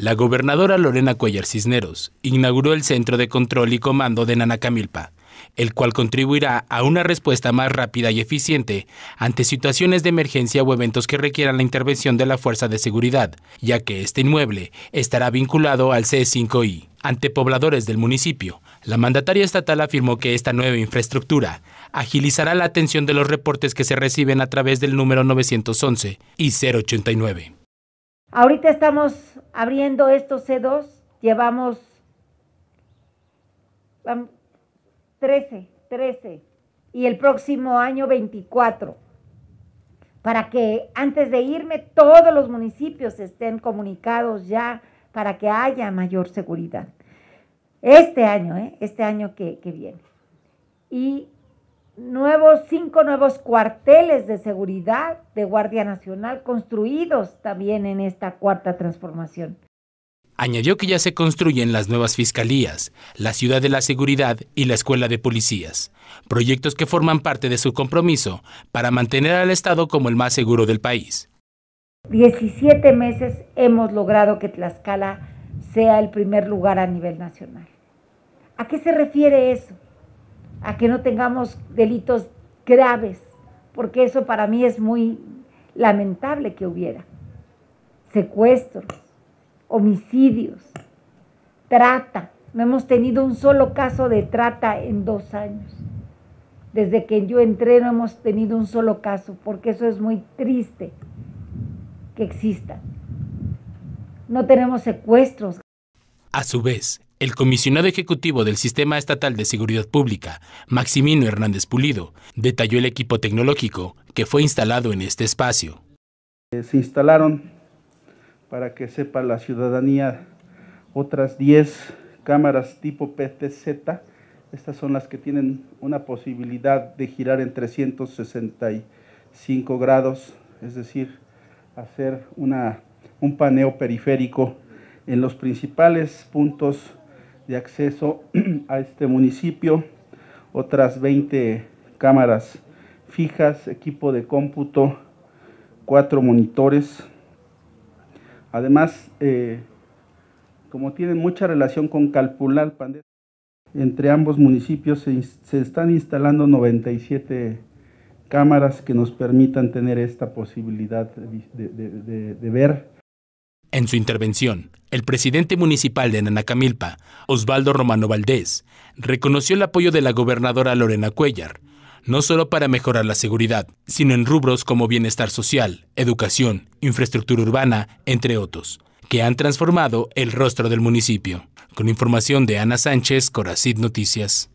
La gobernadora Lorena Cuellar Cisneros inauguró el Centro de Control y Comando de Nanacamilpa, el cual contribuirá a una respuesta más rápida y eficiente ante situaciones de emergencia o eventos que requieran la intervención de la Fuerza de Seguridad, ya que este inmueble estará vinculado al C5I. Ante pobladores del municipio, la mandataria estatal afirmó que esta nueva infraestructura agilizará la atención de los reportes que se reciben a través del número 911 y 089. Ahorita estamos abriendo estos C2, llevamos 13, 13 y el próximo año 24, para que antes de irme todos los municipios estén comunicados ya para que haya mayor seguridad. Este año, ¿eh? este año que, que viene. Y nuevos, cinco nuevos cuarteles de seguridad de Guardia Nacional construidos también en esta cuarta transformación. Añadió que ya se construyen las nuevas fiscalías, la ciudad de la seguridad y la escuela de policías, proyectos que forman parte de su compromiso para mantener al Estado como el más seguro del país. 17 meses hemos logrado que Tlaxcala sea el primer lugar a nivel nacional. ¿A qué se refiere eso? a que no tengamos delitos graves, porque eso para mí es muy lamentable que hubiera. Secuestros, homicidios, trata. No hemos tenido un solo caso de trata en dos años. Desde que yo entré no hemos tenido un solo caso, porque eso es muy triste que exista. No tenemos secuestros. A su vez, el comisionado ejecutivo del Sistema Estatal de Seguridad Pública, Maximino Hernández Pulido, detalló el equipo tecnológico que fue instalado en este espacio. Eh, se instalaron, para que sepa la ciudadanía, otras 10 cámaras tipo PTZ. Estas son las que tienen una posibilidad de girar en 365 grados, es decir, hacer un paneo periférico en los principales puntos de acceso a este municipio, otras 20 cámaras fijas, equipo de cómputo, cuatro monitores. Además, eh, como tienen mucha relación con calcular entre ambos municipios se, están instalando 97 cámaras que nos permitan tener esta posibilidad de, de ver en su intervención, el presidente municipal de Nanacamilpa, Osvaldo Romano Valdés, reconoció el apoyo de la gobernadora Lorena Cuellar, no solo para mejorar la seguridad, sino en rubros como bienestar social, educación, infraestructura urbana, entre otros, que han transformado el rostro del municipio. Con información de Ana Sánchez, Coracid Noticias.